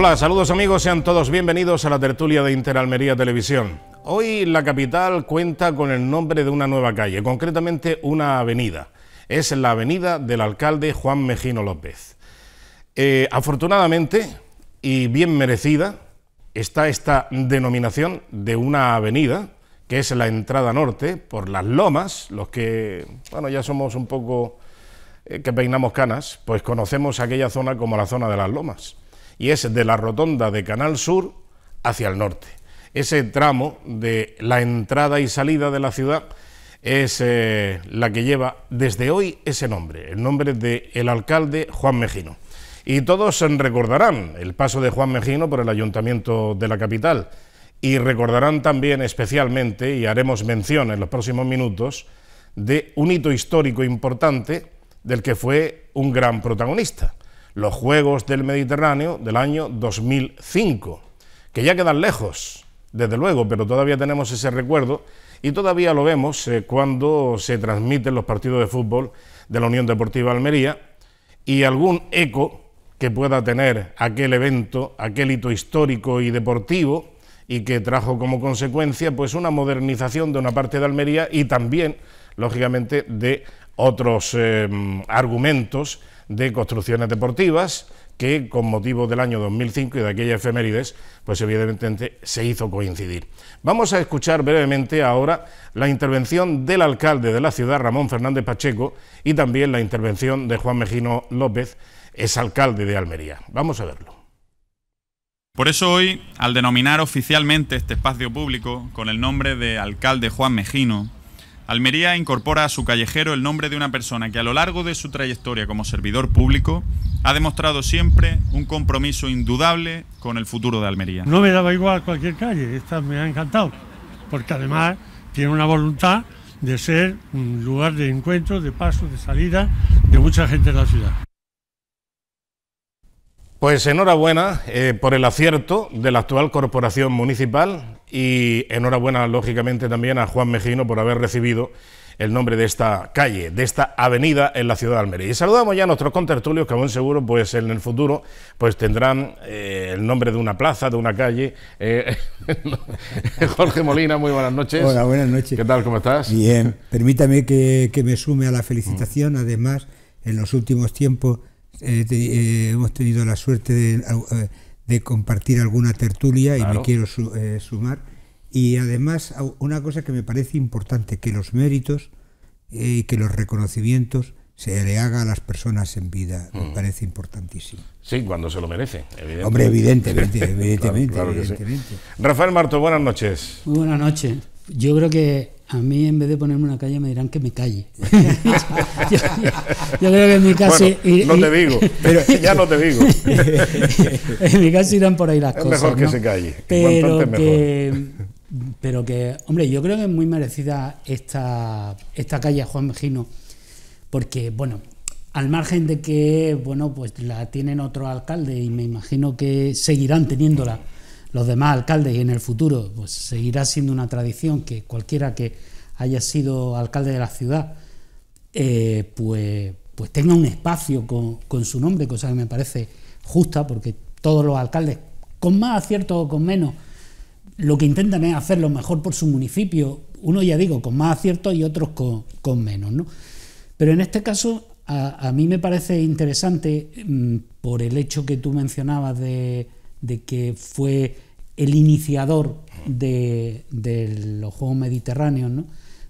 Hola, saludos amigos, sean todos bienvenidos a la tertulia de Interalmería Televisión. Hoy la capital cuenta con el nombre de una nueva calle, concretamente una avenida. Es la avenida del alcalde Juan Mejino López. Eh, afortunadamente y bien merecida está esta denominación de una avenida, que es la entrada norte, por las lomas, los que, bueno, ya somos un poco eh, que peinamos canas, pues conocemos aquella zona como la zona de las lomas y es de la rotonda de Canal Sur hacia el norte. Ese tramo de la entrada y salida de la ciudad es eh, la que lleva desde hoy ese nombre, el nombre del el alcalde Juan Mejino. Y todos recordarán el paso de Juan Mejino por el ayuntamiento de la capital y recordarán también especialmente, y haremos mención en los próximos minutos, de un hito histórico importante del que fue un gran protagonista los Juegos del Mediterráneo del año 2005, que ya quedan lejos, desde luego, pero todavía tenemos ese recuerdo y todavía lo vemos eh, cuando se transmiten los partidos de fútbol de la Unión Deportiva Almería y algún eco que pueda tener aquel evento, aquel hito histórico y deportivo y que trajo como consecuencia pues una modernización de una parte de Almería y también, lógicamente, de otros eh, argumentos de construcciones deportivas que con motivo del año 2005 y de aquellas efemérides, pues evidentemente se hizo coincidir. Vamos a escuchar brevemente ahora la intervención del alcalde de la ciudad, Ramón Fernández Pacheco, y también la intervención de Juan Mejino López, ...es alcalde de Almería. Vamos a verlo. Por eso hoy, al denominar oficialmente este espacio público con el nombre de Alcalde Juan Mejino, Almería incorpora a su callejero el nombre de una persona que a lo largo de su trayectoria como servidor público ha demostrado siempre un compromiso indudable con el futuro de Almería. No me daba igual cualquier calle, esta me ha encantado, porque además tiene una voluntad de ser un lugar de encuentro, de paso, de salida de mucha gente de la ciudad. Pues enhorabuena eh, por el acierto de la actual corporación municipal y enhorabuena lógicamente también a Juan Mejino por haber recibido el nombre de esta calle, de esta avenida en la ciudad de Almería. Y saludamos ya a nuestros contertulios que aún seguro pues en el futuro pues tendrán eh, el nombre de una plaza, de una calle. Eh, Jorge Molina, muy buenas noches. Hola, buenas noches. ¿Qué tal, cómo estás? Bien, permítame que, me sume a la felicitación. Además, en los últimos tiempos eh, hemos tenido la suerte de de compartir alguna tertulia y me quiero eh, sumar. Y además, una cosa que me parece importante, que los méritos eh, y que los reconocimientos se le haga a las personas en vida, me mm. parece importantísimo. Sí, cuando se lo merece, Hombre, evidentemente, evidentemente. Rafael Marto, buenas noches. Muy buenas noches. Yo creo que a mí en vez de ponerme una calle me dirán que me calle. yo, creo que en mi casa... Bueno, no te digo, pero, ya no te digo. en mi casa irán por ahí las cosas. mejor que se calle. Pero que, mejor. pero que, hombre, yo creo que es muy merecida esta, esta calle a Juan Mejino, porque, bueno, al margen de que, bueno, pues la tienen otro alcalde y me imagino que seguirán teniéndola los demás alcaldes y en el futuro, pues seguirá siendo una tradición que cualquiera que haya sido alcalde de la ciudad, eh, pues, pues tenga un espacio con, su nombre, cosa que me parece justa, porque todos los alcaldes, con más acierto o con menos, lo que intentan es hacer lo mejor por su municipio, uno ya digo, con más acierto y otros con, menos. ¿no? Pero en este caso, a, mí me parece interesante mm, por el hecho que tú mencionabas de de que fue el iniciador de, los Juegos Mediterráneos,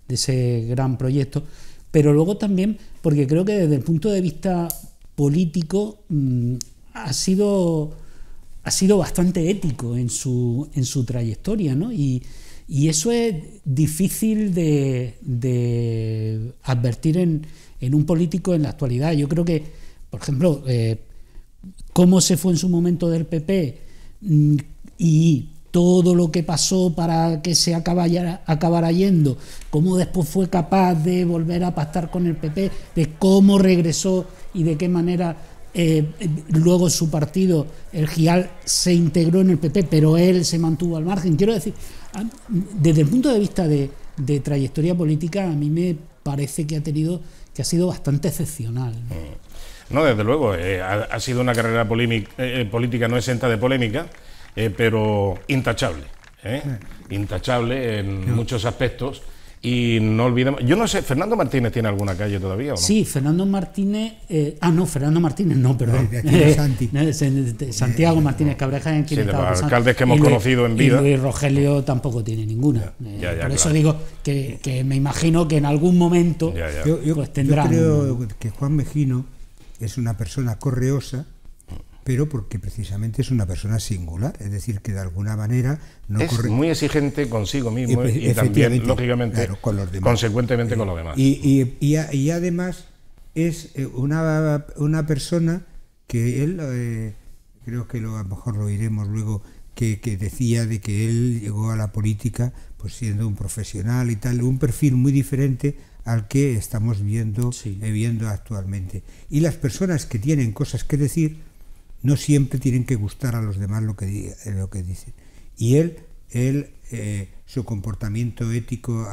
de ese gran proyecto, pero luego también porque creo que desde el punto de vista político mm, ha, sido, ha sido bastante ético en su, en su trayectoria, ¿no? Y, eso es difícil de, advertir en, un político en la actualidad. Yo creo que, por ejemplo, eh, cómo se fue en su momento del PP mm, y todo lo que pasó para que se acabara, acabara yendo, cómo después fue capaz de volver a pactar con el PP, de cómo regresó y de qué manera eh, luego su partido, el GIAL, se integró en el PP, pero él se mantuvo al margen. Quiero decir, desde el punto de vista de, trayectoria política, a mí me parece que ha tenido que ha sido bastante excepcional. Ah. No, desde luego, eh, ha, sido una carrera eh, eh, política no exenta de polémica, pero intachable, intachable en muchos aspectos. Y no olvidemos, yo no sé, ¿Fernando Martínez tiene alguna calle todavía o no? Sí, Fernando Martínez, ah no, Fernando Martínez no, perdón. Santiago Martínez Cabreja en quien alcaldes que hemos conocido en vida. Y Rogelio tampoco tiene ninguna. por eso digo que, me imagino que en algún momento yo, Yo pues creo que Juan Mejino es una persona correosa, pero porque precisamente es una persona singular, es decir, que de alguna manera no es muy exigente consigo mismo y también, lógicamente, con los consecuentemente con los demás. Y, y, además es eh, una, una, persona que él, eh, creo que lo, a lo mejor lo iremos luego, que, que decía de que él llegó a la política pues siendo un profesional y tal, un perfil muy diferente al que estamos viendo, eh, viendo actualmente. Y las personas que tienen cosas que decir no siempre tienen que gustar a los demás lo que, eh, lo que dicen. Y él, eh, su comportamiento ético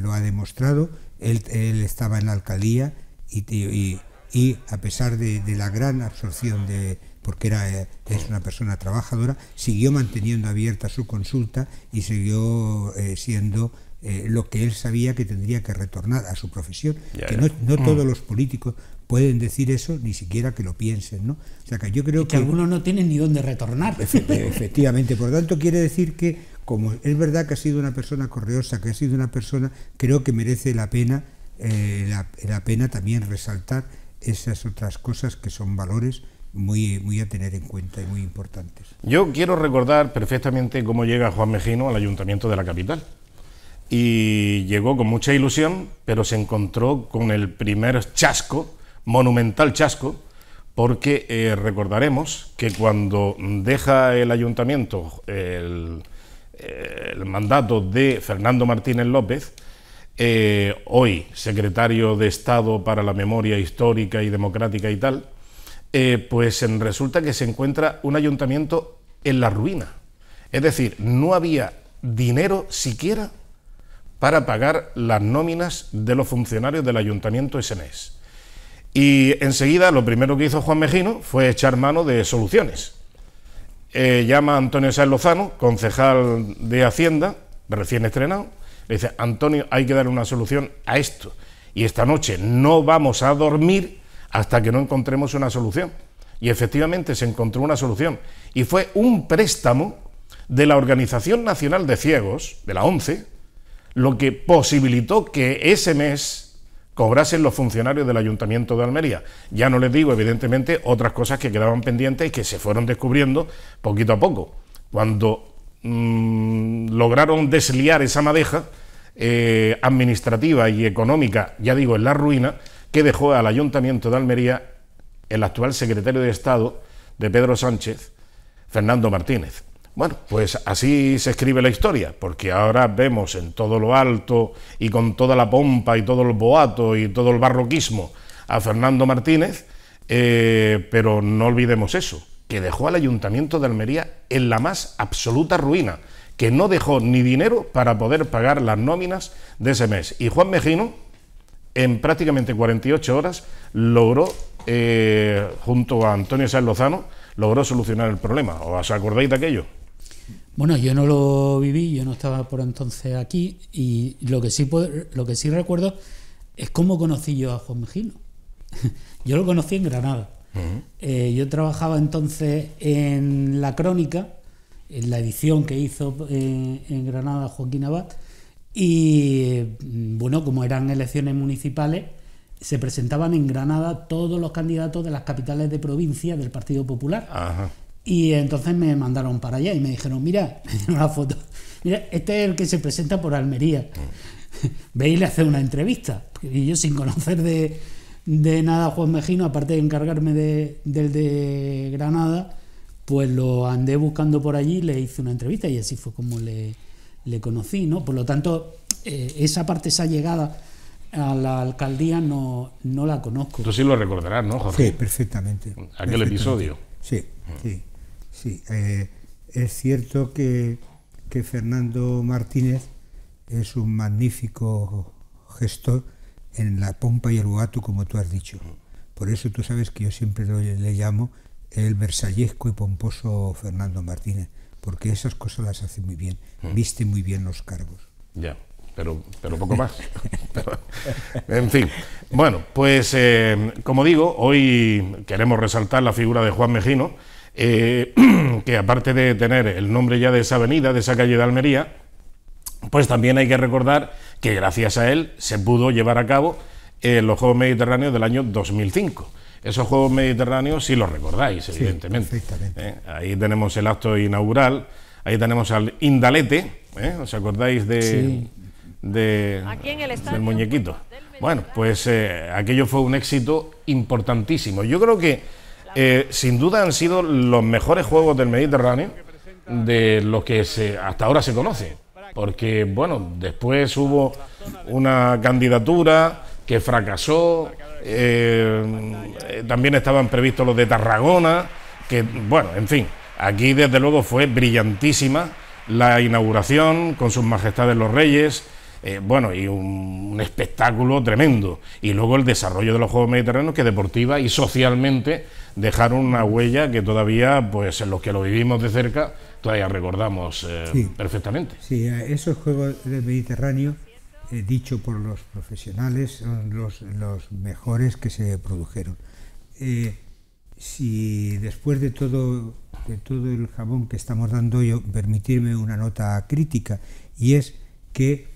lo ha demostrado, él, estaba en la alcaldía y, y, a pesar de, la gran absorción de porque era, es una persona trabajadora, siguió manteniendo abierta su consulta y siguió siendo eh, lo que él sabía que tendría que retornar a su profesión, que no, mm. todos los políticos pueden decir eso, ni siquiera que lo piensen, ¿no? O sea, que yo creo que, algunos no tienen ni dónde retornar. Efectivamente, por lo tanto quiere decir que como es verdad que ha sido una persona correosa, que ha sido una persona, creo que merece la pena eh, la, pena también resaltar esas otras cosas que son valores muy, muy a tener en cuenta y muy importantes. Yo quiero recordar perfectamente cómo llega Juan Mejino al ayuntamiento de la capital y llegó con mucha ilusión, pero se encontró con el primer chasco, monumental chasco, porque eh, recordaremos que cuando deja el ayuntamiento el, mandato de Fernando Martínez López, eh, hoy secretario de Estado para la Memoria Histórica y Democrática y tal, eh, pues resulta que se encuentra un ayuntamiento en la ruina. Es decir, no había dinero siquiera para pagar las nóminas de los funcionarios del ayuntamiento de Y enseguida lo primero que hizo Juan Mejino fue echar mano de soluciones. Eh, llama a Antonio Sáenz Lozano, concejal de Hacienda, recién estrenado, le dice, Antonio, hay que dar una solución a esto. Y esta noche no vamos a dormir hasta que no encontremos una solución. Y efectivamente se encontró una solución. Y fue un préstamo de la Organización Nacional de Ciegos, de la ONCE, lo que posibilitó que ese mes cobrasen los funcionarios del Ayuntamiento de Almería. Ya no les digo, evidentemente, otras cosas que quedaban pendientes y que se fueron descubriendo poquito a poco. Cuando mm, lograron desliar esa madeja eh, administrativa y económica, ya digo, en la ruina, que dejó al Ayuntamiento de Almería el actual secretario de Estado de Pedro Sánchez, Fernando Martínez. Bueno, pues así se escribe la historia, porque ahora vemos en todo lo alto y con toda la pompa y todo el boato y todo el barroquismo a Fernando Martínez, eh, pero no olvidemos eso, que dejó al Ayuntamiento de Almería en la más absoluta ruina, que no dejó ni dinero para poder pagar las nóminas de ese mes. Y Juan Mejino, en prácticamente 48 horas, logró, eh, junto a Antonio Sáenz Lozano, logró solucionar el problema. ¿Os acordáis de aquello? Bueno, yo no lo viví, yo no estaba por entonces aquí y lo que sí, lo que sí recuerdo es cómo conocí yo a Juan Mejino. yo lo conocí en Granada. Eh, yo trabajaba entonces en la crónica, en la edición que hizo eh, en, Granada Joaquín Abad, y mm, bueno, como eran elecciones municipales, se presentaban en Granada todos los candidatos de las capitales de provincia del Partido Popular. Y entonces me mandaron para allá y me dijeron, mira, una foto, mira, este es el que se presenta por Almería. Ve y le hace una entrevista. Y yo sin conocer de, de nada a Juan Mejino, aparte de encargarme de, del de Granada, pues lo andé buscando por allí, le hice una entrevista y así fue como le, le conocí, ¿no? Por lo tanto, eh, esa parte, esa llegada a la alcaldía no, no la conozco. Tú sí lo recordarás, ¿no, José Sí, perfectamente. Aquel episodio. Sí, sí. Sí, eh, es cierto que, Fernando Martínez es un magnífico gestor en la pompa y el boato, como tú has dicho. Por eso tú sabes que yo siempre le llamo el versallesco y pomposo Fernando Martínez, porque esas cosas las hace muy bien, hmm. viste muy bien los cargos. Ya, pero, pero poco más. en fin, bueno, pues eh, como digo, hoy queremos resaltar la figura de Juan Mejino eh, que aparte de tener el nombre ya de esa avenida, de esa calle de Almería, pues también hay que recordar que gracias a él se pudo llevar a cabo eh, los Juegos Mediterráneos del año 2005. Esos Juegos Mediterráneos sí los recordáis, evidentemente. ¿eh? ahí tenemos el acto inaugural, ahí tenemos al Indalete, ¿os acordáis de, el del muñequito? bueno, pues aquello fue un éxito importantísimo. Yo creo que eh, sin duda han sido los mejores juegos del Mediterráneo de lo que se, hasta ahora se conoce. Porque, bueno, después hubo una candidatura que fracasó, eh, también estaban previstos los de Tarragona, que, bueno, en fin, aquí desde luego fue brillantísima la inauguración con sus majestades los reyes, eh, bueno, y un, un, espectáculo tremendo. Y luego el desarrollo de los Juegos Mediterráneos, que deportiva y socialmente dejaron una huella que todavía, pues en los que lo vivimos de cerca, todavía recordamos eh, perfectamente. Sí, eh, esos Juegos del Mediterráneo, eh, dicho por los profesionales, son los, los mejores que se produjeron. si después de todo, de todo el jabón que estamos dando yo, permitirme una nota crítica, y es que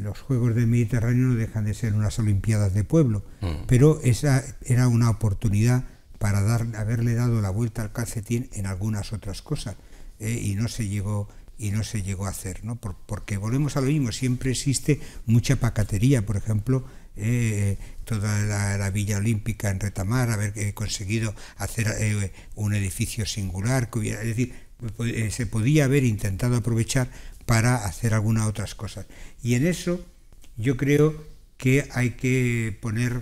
los Juegos del Mediterráneo no dejan de ser unas Olimpiadas de pueblo, mm. pero esa era una oportunidad para haberle dado la vuelta al calcetín en algunas otras cosas ¿eh? y no se llegó y no se llegó a hacer, ¿no? porque volvemos a lo mismo, siempre existe mucha pacatería, por ejemplo, ¿eh? toda la, Villa Olímpica en Retamar, haber eh, conseguido hacer un edificio singular, es decir, pues, se podía haber intentado aprovechar para hacer algunas otras cosas. Y en eso yo creo que hay que poner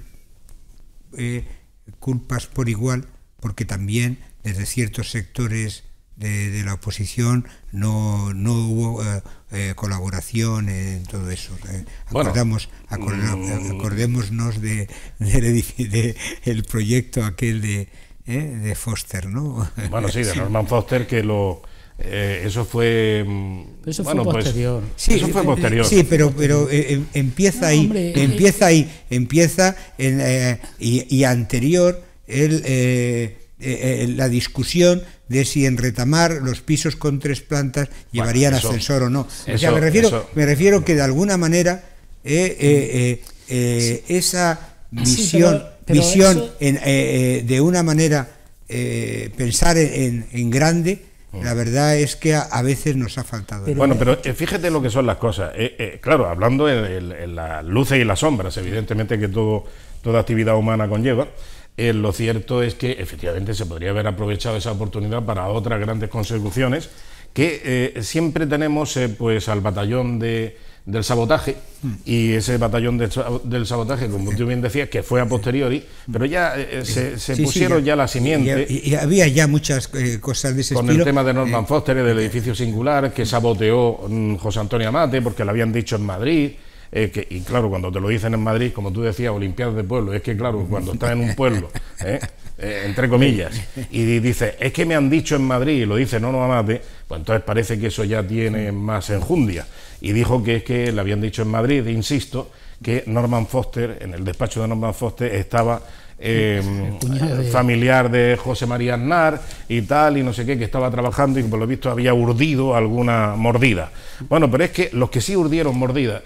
culpas por igual, porque también desde ciertos sectores de, la oposición no, no hubo eh, eh, colaboración en todo eso. Eh, acordamos, mm. acordémonos de, el proyecto aquel de, de Foster, ¿no? Bueno, sí, de Norman Foster que lo eh, eso fue. posterior. sí, pero, pero eh, em, empieza ahí. Eh, empieza ahí. Empieza en, y, anterior la discusión de si en retamar los pisos con tres plantas llevarían ascensor o no. o sea, me refiero, me refiero que de alguna manera esa visión, visión de una manera pensar en grande Mm. La verdad es que a, veces nos ha faltado. bueno, pero eh, fíjate lo que son las cosas. Eh, eh, claro, hablando de las luces y las sombras, evidentemente que todo, toda actividad humana conlleva, lo cierto es que efectivamente se podría haber aprovechado esa oportunidad para otras grandes consecuciones que siempre tenemos pues al batallón de, del sabotaje y ese batallón del sabotaje, como tú bien decías, que fue a posteriori, pero ya eh, eh, se, pusieron ya, la simiente. Y, había ya muchas eh, cosas de Con el tema de Norman Foster y del edificio singular que saboteó mm, José Antonio Amate porque lo habían dicho en Madrid. y claro, cuando te lo dicen en Madrid, como tú decías, Olimpiadas de Pueblo, es que claro, cuando estás en un pueblo, eh, entre comillas, y dice, es que me han dicho en Madrid, y lo dice, no, no amate, pues entonces parece que eso ya tiene más enjundia. Y dijo que es que le habían dicho en Madrid, insisto, que Norman Foster, en el despacho de Norman Foster, estaba eh, mm, eh, familiar de José María Aznar y tal, y no sé qué, que estaba trabajando y que por lo visto había urdido alguna mordida. Bueno, pero es que los que sí urdieron mordidas,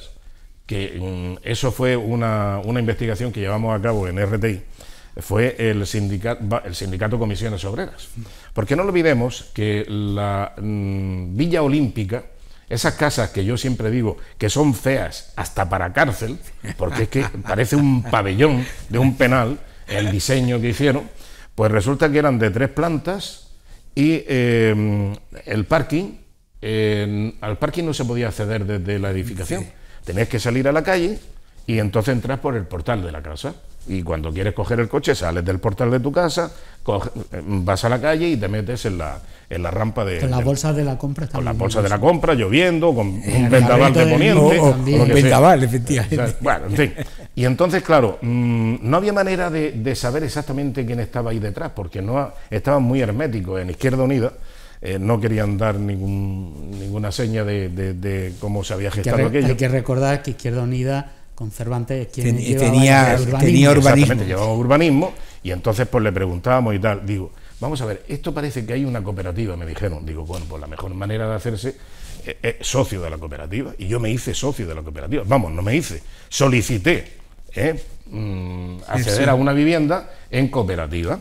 que mm, eso fue una, una investigación que llevamos a cabo en RTI, fue el sindicato, Comisiones Obreras. Porque no olvidemos que la mm, Villa Olímpica, esas casas que yo siempre digo que son feas hasta para cárcel, porque es que parece un pabellón de un penal, el diseño que hicieron, pues resulta que eran de tres plantas y em, el parking, al parking no se podía acceder desde la edificación. Tenías que salir a la calle y entonces entras por el portal de la casa. Y cuando quieres coger el coche, sales del portal de tu casa, mm, vas a la calle y te metes en la, en la rampa de. Con las bolsas de la compra Con las bolsas de la compra, lloviendo, con eh, un vendaval de poniente. O, vendaval, efectivamente. bueno, Y entonces, claro, mm, no había manera de, de, saber exactamente quién estaba ahí detrás, porque no estaban muy herméticos en Izquierda Unida. Eh, no querían dar ningún, ninguna seña de, de, cómo se había gestado que, aquello. Hay que recordar que Izquierda Unida con Cervantes quien tenía, urbanismo. urbanismo. y entonces pues le preguntábamos y tal. Digo, vamos a ver, esto parece que hay una cooperativa, me dijeron. Digo, bueno, pues la mejor manera de hacerse es, eh, eh, socio de la cooperativa. Y yo me hice socio de la cooperativa. Vamos, no me hice, solicité ¿eh? Mm, acceder a una vivienda en cooperativa.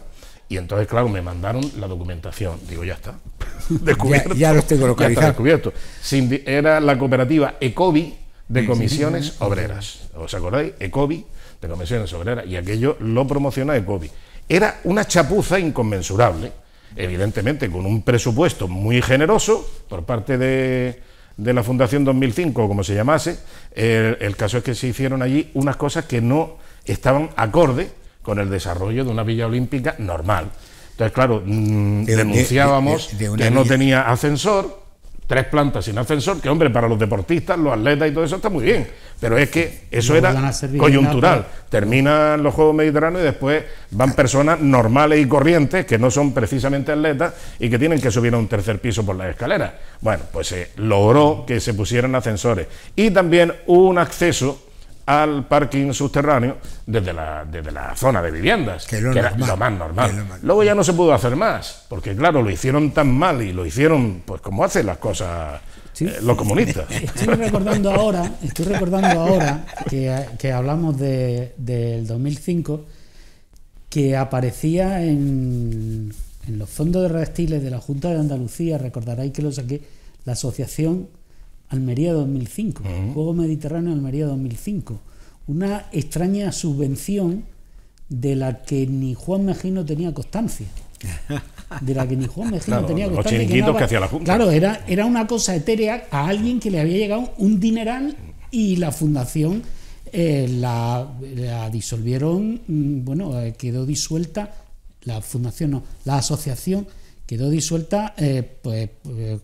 Y entonces, claro, me mandaron la documentación. Digo, ya está. descubierto. Ya, lo tengo localizado. Ya está descubierto. era la cooperativa ECOBI, de comisiones obreras. ¿Os acordáis? ECOBI, de comisiones obreras. Y aquello lo promocionó ECOBI. Era una chapuza inconmensurable, evidentemente con un presupuesto muy generoso por parte de, de la Fundación 2005, como se llamase. El, caso es que se hicieron allí unas cosas que no estaban acorde con el desarrollo de una villa olímpica normal. Entonces, claro, mm, denunciábamos que no tenía ascensor, tres plantas sin ascensor, que hombre, para los deportistas, los atletas y todo eso está muy bien, pero es que eso era coyuntural. Terminan los Juegos Mediterráneos y después van personas normales y corrientes, que no son precisamente atletas y que tienen que subir a un tercer piso por las escaleras. Bueno, pues se logró que se pusieran ascensores y también un acceso al parking subterráneo desde la, zona de viviendas, que, lo más normal. Luego ya no se pudo hacer más, porque claro, lo hicieron tan mal y lo hicieron pues como hacen las cosas eh, los comunistas. Estoy recordando ahora, estoy recordando ahora que, hablamos de, del 2005, que aparecía en, los fondos de restiles de la Junta de Andalucía, recordaréis que lo saqué, la Asociación Almería 2005, Juego Mediterráneo Almería 2005. Una extraña subvención de la que ni Juan Mejino tenía constancia. De la que ni Juan Mejino tenía constancia. Los que, hacía la Junta. Claro, era, era una cosa etérea a alguien que le había llegado un dineral y la fundación eh, la, disolvieron, mm, bueno, eh, quedó disuelta, la fundación no, la asociación quedó disuelta eh, pues,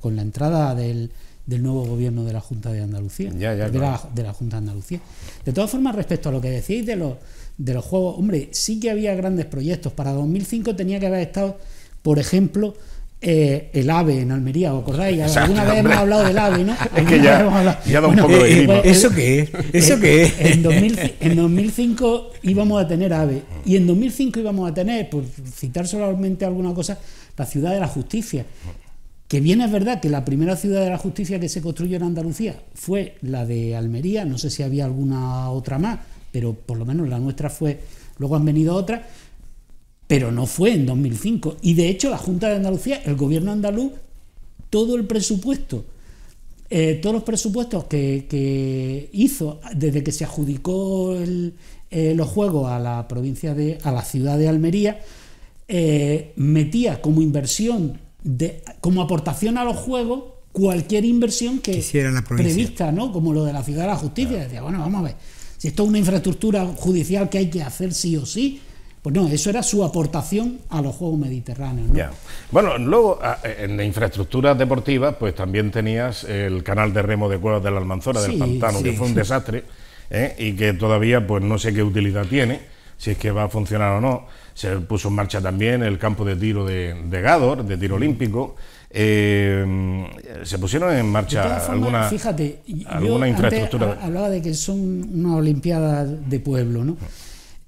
con la entrada del del nuevo gobierno de la Junta de Andalucía. de, la, Junta de Andalucía. De todas formas, respecto a lo que decís de los, de los juegos, hombre, sí que había grandes proyectos. Para 2005 tenía que haber estado, por ejemplo, eh, el AVE en Almería, ¿os acordáis? Alguna vez hemos hablado del AVE, ¿no? que ya, un poco de eh, pues, ¿Eso qué es? ¿Eso eh, en 2005 íbamos a tener AVE y en 2005 íbamos a tener, por citar solamente alguna cosa, la ciudad de la justicia. Que bien es verdad que la primera ciudad de la justicia que se construyó en Andalucía fue la de Almería, no sé si había alguna otra más, pero por lo menos la nuestra fue, luego han venido otras, pero no fue en 2005. Y de hecho la Junta de Andalucía, el gobierno andaluz, todo el presupuesto, eh, todos los presupuestos que, hizo desde que se adjudicó eh, los juegos a la provincia de, a la ciudad de Almería, eh, metía como inversión como aportación a los juegos cualquier inversión que prevista, ¿no? Como lo de la ciudad de la justicia. Decía, bueno, vamos a ver, si esto es una infraestructura judicial que hay que hacer sí o sí, pues no, eso era su aportación a los Juegos Mediterráneos. ¿no? Ya. Bueno, luego ah, eh, en infraestructuras deportivas, pues también tenías el canal de remo de cuevas de la Almanzora, del Pantano, que fue un desastre ¿eh? y que todavía pues no sé qué utilidad tiene si es que va a funcionar o no. Se puso en marcha también el campo de tiro de, de Gador, de tiro olímpico. Eh, se pusieron en marcha alguna, fíjate, alguna infraestructura. hablaba de que son una olimpiadas de pueblo, ¿no?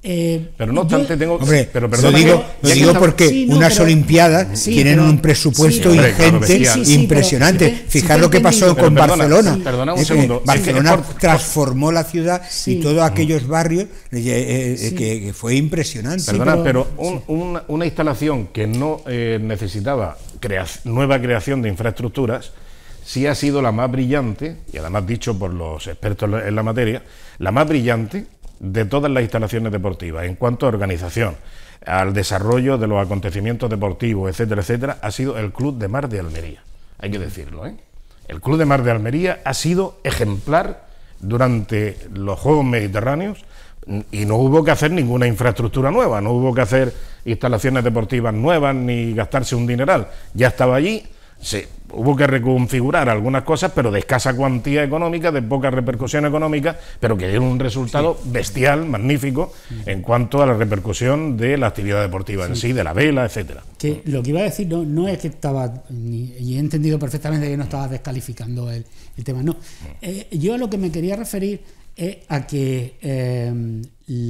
Eh, pero no tanto tengo. pero perdón, digo, digo porque unas Olimpiadas tienen un presupuesto ingente, impresionante. Fijar lo que pasó con Barcelona. un eh, segundo, eh, Barcelona transformó la ciudad y todos aquellos mm. barrios, que, fue impresionante. Perdona, pero, una instalación que no necesitaba nueva creación de infraestructuras sí ha sido la más brillante, y además dicho por los expertos en la materia, la más brillante de todas las instalaciones deportivas, en cuanto a organización, al desarrollo de los acontecimientos deportivos, etcétera, etcétera, ha sido el Club de Mar de Almería. Hay que decirlo, ¿eh? El Club de Mar de Almería ha sido ejemplar durante los Juegos Mediterráneos y no hubo que hacer ninguna infraestructura nueva, no hubo que hacer instalaciones deportivas nuevas ni gastarse un dineral. Ya estaba allí, se hubo que reconfigurar algunas cosas, pero de escasa cuantía económica, de poca repercusión económica, pero que dieron un resultado bestial, magnífico, mm. en cuanto a la repercusión de la actividad deportiva en sí, de la vela, etcétera. Que mm. lo que iba a decir no, es que estaba, y he entendido perfectamente que no estaba descalificando el, tema, no. Mm. Eh, yo a lo que me quería referir es a que em,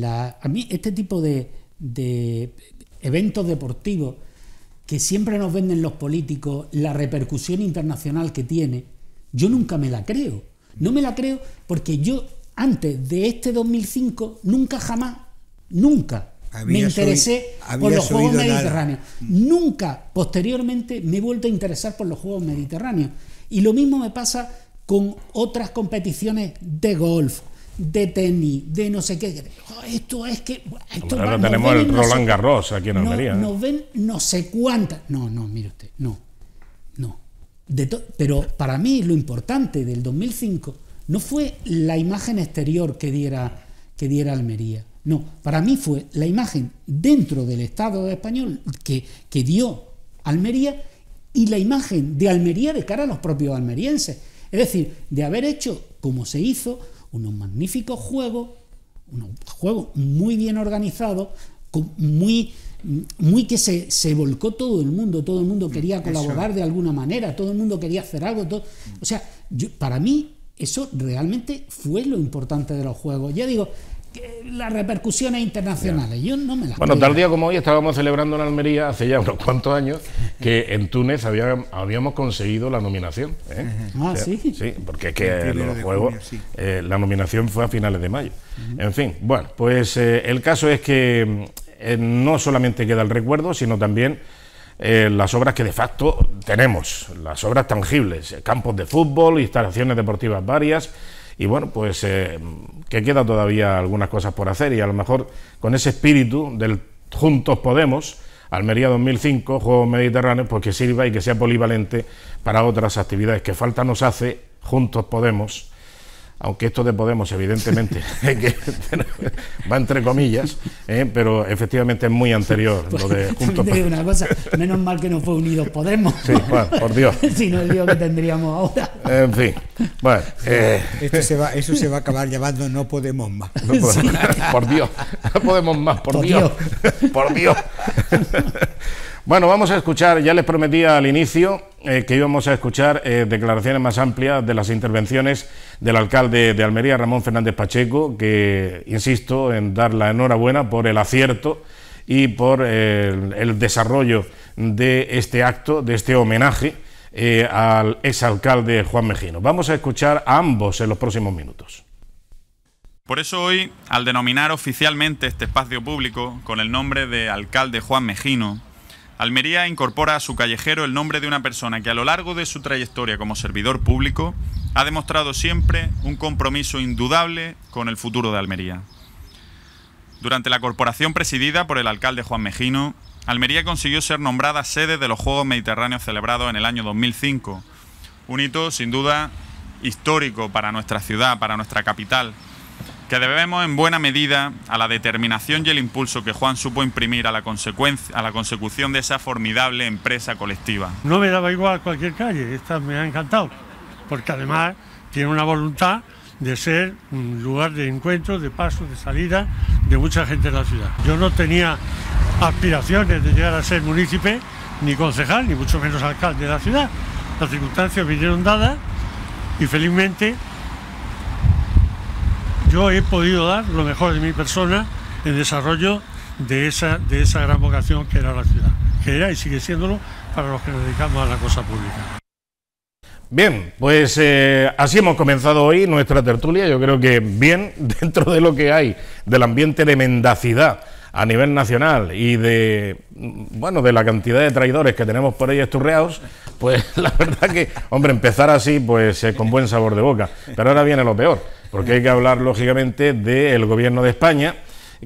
a mí este tipo de, de eventos deportivos, que siempre nos venden los políticos, la repercusión internacional que tiene, yo nunca me la creo. No me la creo porque yo antes de este 2005 nunca jamás, nunca me interesé por los Juegos Mediterráneos. Nunca posteriormente me he vuelto a interesar por los Juegos Mediterráneos. Y lo mismo me pasa con otras competiciones de golf, de de no sé qué. Oh, esto es que. Esto tenemos el Roland Garros aquí en Almería. No, Nos ven no sé cuántas. No, no, mire usted, no. No. De pero para mí lo importante del 2005 no fue la imagen exterior que diera, que diera Almería. No, para mí fue la imagen dentro del Estado español que, que dio Almería y la imagen de Almería de cara a los propios almerienses. Es decir, de haber hecho como se hizo unos magníficos juegos, unos juegos muy bien organizados, muy, muy que se, volcó todo el mundo, todo el mundo quería colaborar de alguna manera, todo el mundo quería hacer algo. Todo, o sea, para mí eso realmente fue lo importante de los juegos. Ya digo, las repercusiones internacionales. Bueno, tal día como hoy estábamos celebrando en Almería, hace ya unos cuantos años, que en Túnez había, habíamos conseguido la nominación. ¿eh? Ah, sí. Sí, porque es que los Juegos, eh, la nominación fue a finales de mayo. En fin, bueno, pues eh, el caso es que no solamente queda el recuerdo, sino también las obras que de facto tenemos, las obras tangibles, campos de fútbol, instalaciones deportivas varias y bueno, pues eh, que queda todavía algunas cosas por hacer y a lo mejor con ese espíritu del Juntos Podemos, Almería 2005, Juegos Mediterráneos, pues que sirva y que sea polivalente para otras actividades que falta nos hace Juntos Podemos aunque esto de Podemos, evidentemente, va entre comillas, ¿eh? pero efectivamente es muy anterior lo de Juntos una cosa, menos mal que no fue unido Podemos. Sí, bueno, por Dios. no el lío que tendríamos ahora. En fin, bueno. Eh, eso se va a acabar llamando No Podemos Más. No podemos, Por Dios, no podemos más, por, Dios. Por Dios. Bueno, vamos a escuchar, ya les prometía al inicio eh, que íbamos a escuchar eh, declaraciones más amplias de las intervenciones del alcalde de Almería, Ramón Fernández Pacheco, que insisto en dar la enhorabuena por el acierto y por eh, el, el, desarrollo de este acto, de este homenaje al exalcalde Juan Mejino. Vamos a escuchar a ambos en los próximos minutos. Por eso hoy, al denominar oficialmente este espacio público con el nombre de alcalde Juan Mejino, Almería incorpora a su callejero el nombre de una persona que a lo largo de su trayectoria como servidor público ha demostrado siempre un compromiso indudable con el futuro de Almería. Durante la corporación presidida por el alcalde Juan Mejino, Almería consiguió ser nombrada sede de los Juegos Mediterráneos celebrados en el año 2005, un hito sin duda histórico para nuestra ciudad, para nuestra capital, que debemos en buena medida a la determinación y el impulso que Juan supo imprimir a la, consecuencia, a la consecución de esa formidable empresa colectiva. No me daba igual cualquier calle, esta me ha encantado, porque además tiene una voluntad de ser un lugar de encuentro, de paso, de salida de mucha gente de la ciudad. Yo no tenía aspiraciones de llegar a ser munícipe, ni concejal, ni mucho menos alcalde de la ciudad. Las circunstancias vinieron dadas y felizmente yo he podido dar lo mejor de mi persona en desarrollo de esa, de esa gran vocación que era la ciudad, que era y sigue siéndolo para los que nos dedicamos a la cosa pública. Bien, pues eh, así hemos comenzado hoy nuestra tertulia, yo creo que bien dentro de lo que hay, del ambiente de mendacidad a nivel nacional y de bueno de la cantidad de traidores que tenemos por ahí esturreados, pues la verdad que, hombre, empezar así pues eh, con buen sabor de boca, pero ahora viene lo peor porque hay que hablar lógicamente del gobierno de España,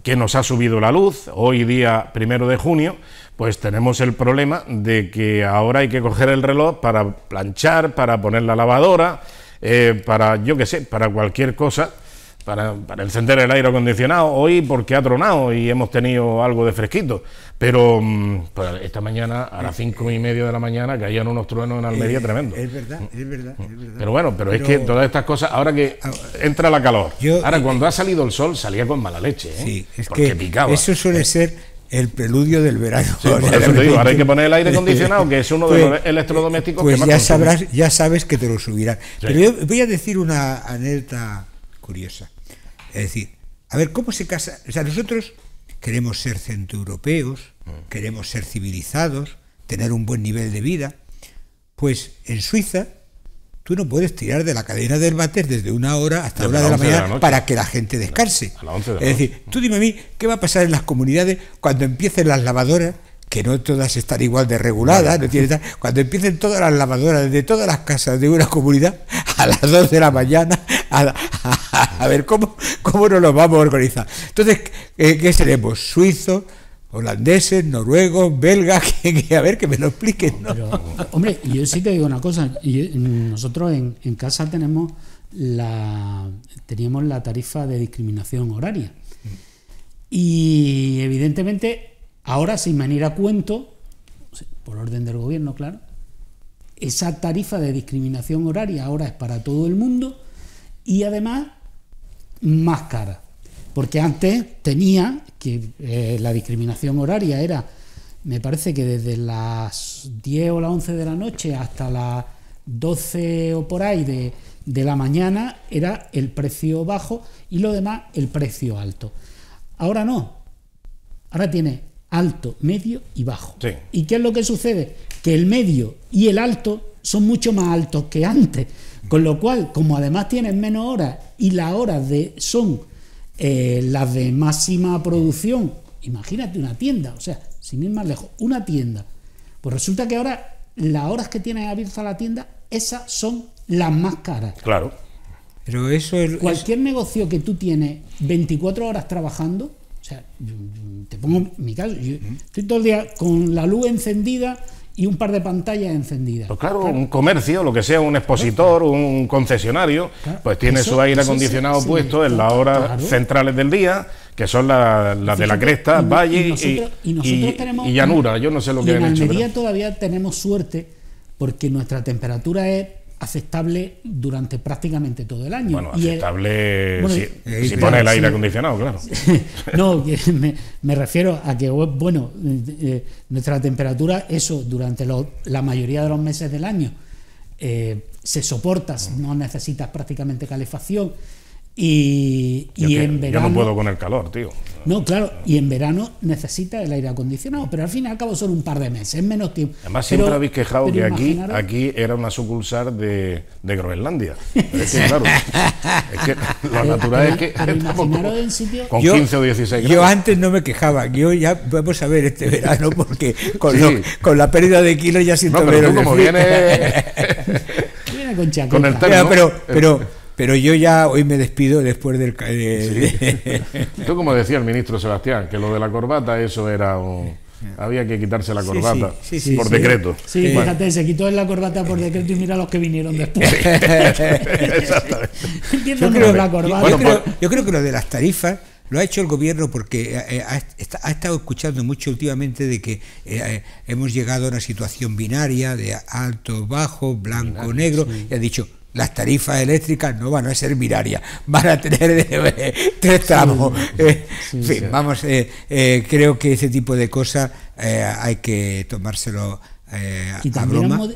que nos ha subido la luz, hoy día primero de junio, pues tenemos el problema de que ahora hay que coger el reloj para planchar, para poner la lavadora, eh, para, yo qué sé, para cualquier cosa para, encender el aire acondicionado hoy porque ha tronado y hemos tenido algo de fresquito. Pero mm, pues, esta mañana, a las cinco y media de la mañana, caían unos truenos en Almería eh, tremendo. Es verdad, es verdad, Pero bueno, pero, es que todas estas cosas, ahora que ah, entra la calor, ahora eh, cuando ha salido el sol salía con mala leche, ¿eh? es que picaba. Eso suele ser el preludio del verano. ahora hay que poner el aire acondicionado, que es uno de pues, los electrodomésticos pues que ya ya sabes que te lo subirán. Pero yo voy a decir una anécdota curiosa. Es decir, a ver, ¿cómo se casa? O sea, nosotros queremos ser centroeuropeos, mm. queremos ser civilizados, tener un buen nivel de vida. Pues en Suiza tú no puedes tirar de la cadena del váter desde una hora hasta la hora de la mañana para que la gente descanse. es decir, tú dime a mí, ¿qué va a pasar en las comunidades cuando empiecen las lavadoras que no todas están igual de reguladas, no cuando empiecen todas las lavadoras de todas las casas de una comunidad a las 2 de la mañana, a, ver cómo, cómo nos lo vamos a organizar. Entonces, ¿qué, seremos? ¿Suizos? holandeses, noruegos, belgas, a ver que me lo expliquen. hombre, yo sí te digo una cosa, eh, nosotros en, en, casa tenemos la, teníamos la tarifa de discriminación horaria mm. y evidentemente Ahora, sin manera cuento, por orden del gobierno, claro, esa tarifa de discriminación horaria ahora es para todo el mundo y además más cara. Porque antes tenía que eh, la discriminación horaria era, me parece que desde las 10 o las 11 de la noche hasta las 12 o por ahí de, de la mañana era el precio bajo y lo demás el precio alto. Ahora no. Ahora tiene alto, medio y bajo. ¿Y qué es lo que sucede? Que el medio y el alto son mucho más altos que antes. Con lo cual, como además tienes menos horas y las horas de, son eh, las de máxima producción, imagínate una tienda, o sea, sin ir más lejos, una tienda. Pues resulta que ahora las horas que tienes abierta la tienda, esas son las más caras. Claro. Pero eso es, Cualquier negocio que tú tienes 24 horas trabajando, o sea, te pongo mi caso, yo estoy todo el día con la luz encendida y un par de pantallas encendidas. Pues claro, un comercio, lo que sea, un expositor, un concesionario, pues tiene su aire acondicionado puesto en las horas centrales del día, que son las de la cresta, valle y, y, nosotros llanura, yo no sé lo que han hecho. En Almería todavía tenemos suerte porque nuestra temperatura es aceptable durante prácticamente todo el año. Bueno, aceptable si, eh, eh, pone el aire acondicionado, claro. no, me, refiero a que, bueno, eh, nuestra temperatura, eso durante la mayoría de los meses del año, se soporta, no necesitas prácticamente calefacción y, en verano. Yo no puedo con el calor, tío. No, claro, y en verano necesita el aire acondicionado, pero al fin y al cabo son un par de meses, es menos tiempo. Además, siempre habéis quejado que aquí, aquí era una sucursal de, Groenlandia. es que, claro, es que lo natural es que. En sitio, con 15 o 16 grados. Yo antes no me quejaba, yo ya vamos a ver este verano, porque con, con la pérdida de kilos ya siento no, pero como viene con el pero eh. Pero yo ya hoy me despido después del... Tú como decía el ministro Sebastián, que lo de la corbata, eso era Había que quitarse la corbata por decreto. Sí, fíjate, se quitó la corbata por decreto y mira los que vinieron después. Exactamente. yo, creo, que lo de las tarifas lo ha hecho el gobierno porque eh, eh, ha, estado escuchando mucho últimamente de que eh, hemos llegado a una situación binaria de alto, bajo, blanco, negro, y ha dicho, las tarifas eléctricas no van a ser mirarias, van a tener tres tramos. Eh, vamos, eh, eh, creo que ese tipo de cosas hay que tomárselo. y a broma.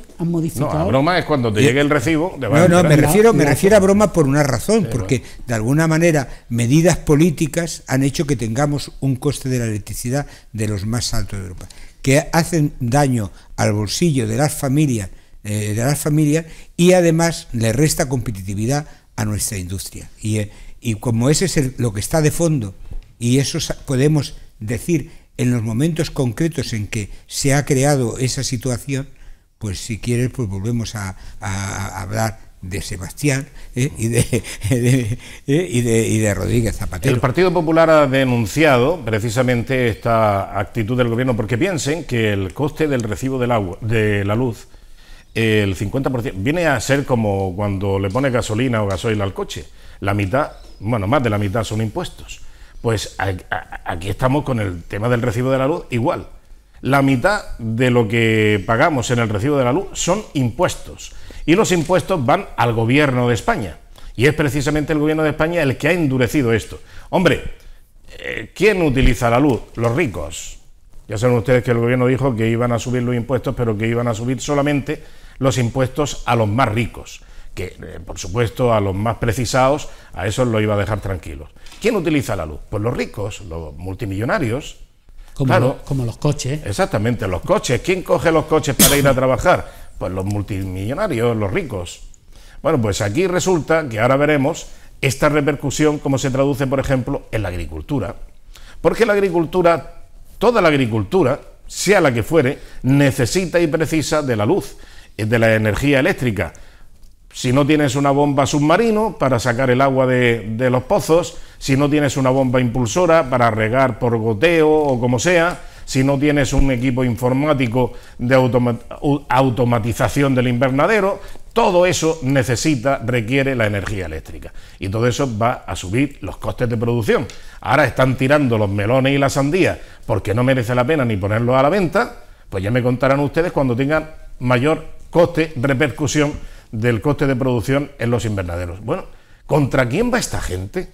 broma es cuando te llegue el recibo. no, no, me refiero, me refiero a broma por una razón, porque de alguna manera medidas políticas han hecho que tengamos un coste de la electricidad de los más altos de Europa, que hacen daño al bolsillo de las familias eh, de las familias y además le resta competitividad a nuestra industria. Y, eh, y como ese es lo que está de fondo y eso podemos decir en los momentos concretos en que se ha creado esa situación, pues si quieres, pues volvemos a, hablar de Sebastián ¿eh? y, de, y, de, y, de, Rodríguez Zapatero. El Partido Popular ha denunciado precisamente esta actitud del gobierno porque piensen que el coste del recibo del agua, de la luz el 50%, viene a ser como cuando le pone gasolina o gasoil al coche. La mitad, bueno, más de la mitad son impuestos. Pues aquí estamos con el tema del recibo de la luz igual. La mitad de lo que pagamos en el recibo de la luz son impuestos. Y los impuestos van al gobierno de España. Y es precisamente el gobierno de España el que ha endurecido esto. Hombre, eh, ¿quién utiliza la luz? Los ricos. Ya saben ustedes que el gobierno dijo que iban a subir los impuestos, pero que iban a subir solamente los impuestos a los más ricos, que eh, por supuesto a los más precisados, a esos lo iba a dejar tranquilos. ¿Quién utiliza la luz? Pues los ricos, los multimillonarios. Como, los, como los coches. Exactamente, los coches. ¿Quién coge los coches para ir a trabajar? Pues los multimillonarios, los ricos. Bueno, pues aquí resulta que ahora veremos esta repercusión como se traduce, por ejemplo, en la agricultura. Porque la agricultura, toda la agricultura, sea la que fuere, necesita y precisa de la luz de la energía eléctrica. Si no tienes una bomba submarino para sacar el agua de, los pozos, si no tienes una bomba impulsora para regar por goteo o como sea, si no tienes un equipo informático de automatización del invernadero, todo eso necesita, requiere la energía eléctrica. Y todo eso va a subir los costes de producción. Ahora están tirando los melones y las sandías... porque no merece la pena ni ponerlos a la venta, pues ya me contarán ustedes cuando tengan mayor coste, repercusión del coste de producción en los invernaderos. Bueno, ¿contra quién va esta gente?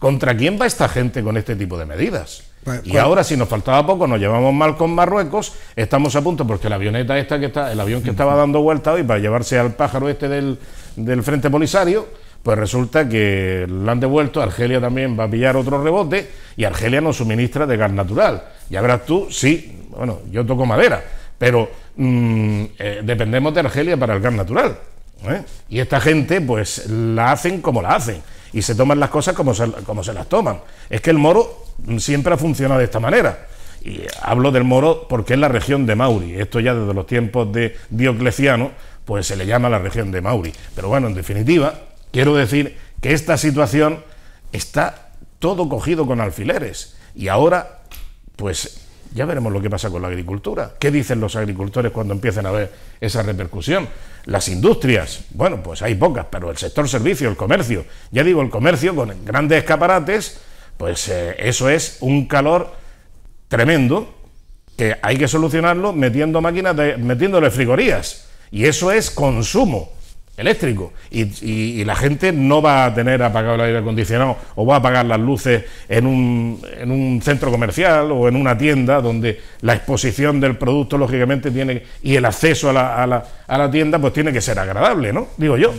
¿Contra quién va esta gente con este tipo de medidas? Pues, y pues- ahora, si nos faltaba poco, nos llevamos mal con Marruecos, estamos a punto, porque la avioneta esta que está, el avión que estaba dando vuelta hoy para llevarse al pájaro este del, del Frente Polisario, pues resulta que lo han devuelto, Argelia también va a pillar otro rebote y Argelia nos suministra de gas natural. Y verás tú, sí, bueno, yo toco madera, pero mm, eh, dependemos de Argelia para el gas natural. ¿eh? Y esta gente, pues, la hacen como la hacen. Y se toman las cosas como se, como se las toman. Es que el moro siempre ha funcionado de esta manera. Y hablo del moro porque es la región de Mauri. Esto ya desde los tiempos de Diocleciano, pues se le llama la región de Mauri. Pero bueno, en definitiva, quiero decir que esta situación está todo cogido con alfileres. Y ahora, pues ya veremos lo que pasa con la agricultura. ¿Qué dicen los agricultores cuando empiecen a ver esa repercusión? Las industrias, bueno, pues hay pocas, pero el sector servicio, el comercio, ya digo, el comercio con grandes escaparates, pues eh, eso es un calor tremendo que hay que solucionarlo metiendo máquinas, metiéndole frigorías. Y eso es consumo eléctrico y, la gente no va a tener apagado el aire acondicionado o va a apagar las luces en un, en un centro comercial o en una tienda donde la exposición del producto lógicamente tiene y el acceso a la, a la, a la tienda pues tiene que ser agradable, ¿no? Digo yo.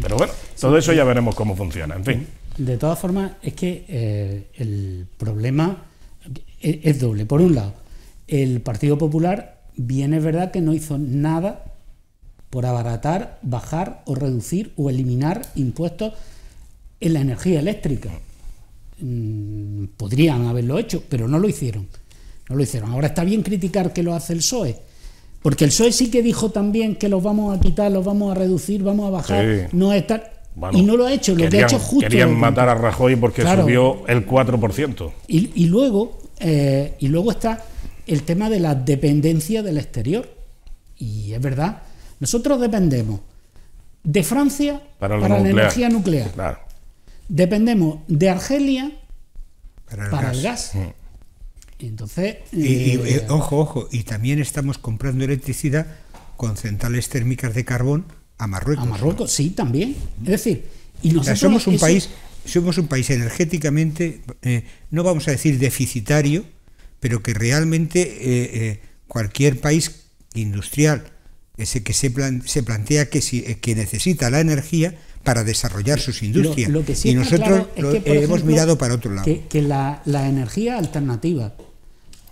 Pero bueno, todo eso ya veremos cómo funciona, en fin. De todas formas, es que eh, el problema es doble. Por un lado, el Partido Popular bien es verdad que no hizo nada por abaratar, bajar o reducir o eliminar impuestos en la energía eléctrica. Mm, podrían haberlo hecho, pero no lo hicieron. No lo hicieron. Ahora está bien criticar que lo hace el PSOE, porque el PSOE sí que dijo también que los vamos a quitar, los vamos a reducir, vamos a bajar, y no lo ha hecho, lo ha hecho justo. Querían matar a Rajoy porque subió el 4%. Y, y luego, eh, y luego está el tema de la dependencia del exterior. Y es verdad nosotros dependemos de Francia para, la energía nuclear. Dependemos de Argelia para el gas. Mm. Entonces, eh, y, ojo, ojo, y también estamos comprando electricidad con centrales térmicas de carbón a Marruecos. A Marruecos, sí, también. Es decir, y nosotros somos un país, somos un país energéticamente, eh, no vamos a decir deficitario, pero que realmente eh, cualquier país industrial ese que se, plantea que, si, eh, necesita la energía para desarrollar sus industrias. y nosotros hemos mirado para otro lado. Que, que la, la, energía alternativa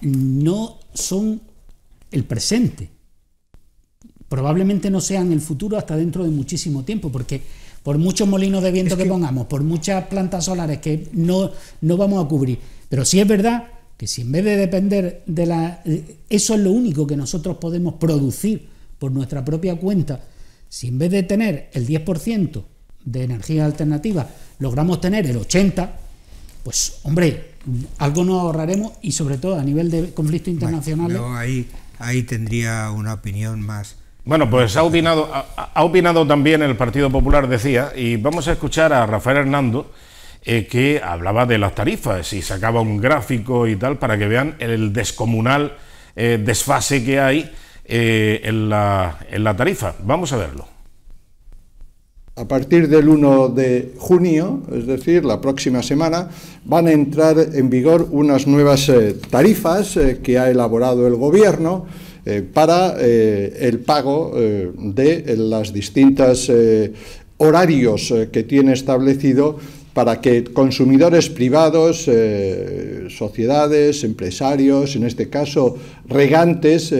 no son el presente. Probablemente no sean el futuro hasta dentro de muchísimo tiempo, porque por muchos molinos de viento que, pongamos, por muchas plantas solares que no, no vamos a cubrir. Pero sí es verdad que si en vez de depender de la... Eh, eso es lo único que nosotros podemos producir por nuestra propia cuenta, si en vez de tener el 10% de energía alternativa logramos tener el 80%, pues hombre, algo nos ahorraremos y sobre todo a nivel de conflicto internacional. ahí, ahí tendría una opinión más. Bueno, pues ha opinado, ha, opinado también el Partido Popular, decía, y vamos a escuchar a Rafael Hernando. Eh, que hablaba de las tarifas y sacaba un gráfico y tal para que vean el descomunal eh, desfase que hay eh, en, la, tarifa. Vamos a verlo. A partir del 1 de junio, es decir, la próxima semana, van a entrar en vigor unas nuevas eh, tarifas eh, que ha elaborado el Gobierno para el pago de las distintas horarios que tiene establecido para que consumidores privados, sociedades, empresarios, en este caso regantes,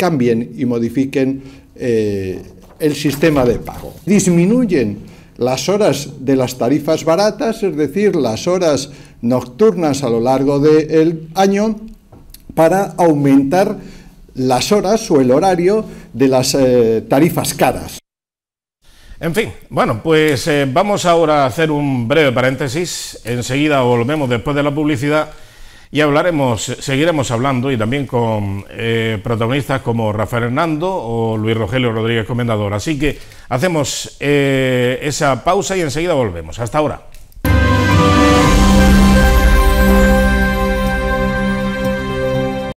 cambien y modifiquen eh, el sistema de pago. Disminuyen las horas de las tarifas baratas, es decir, las horas nocturnas a lo largo del año, para aumentar las horas o el horario de las eh, tarifas caras. En fin, bueno, pues eh, vamos ahora a hacer un breve paréntesis, enseguida volvemos después de la publicidad y hablaremos, seguiremos hablando y también con eh, protagonistas como Rafael Hernando o Luis Rogelio Rodríguez Comendador. Así que hacemos eh, esa pausa y enseguida volvemos. Hasta ahora.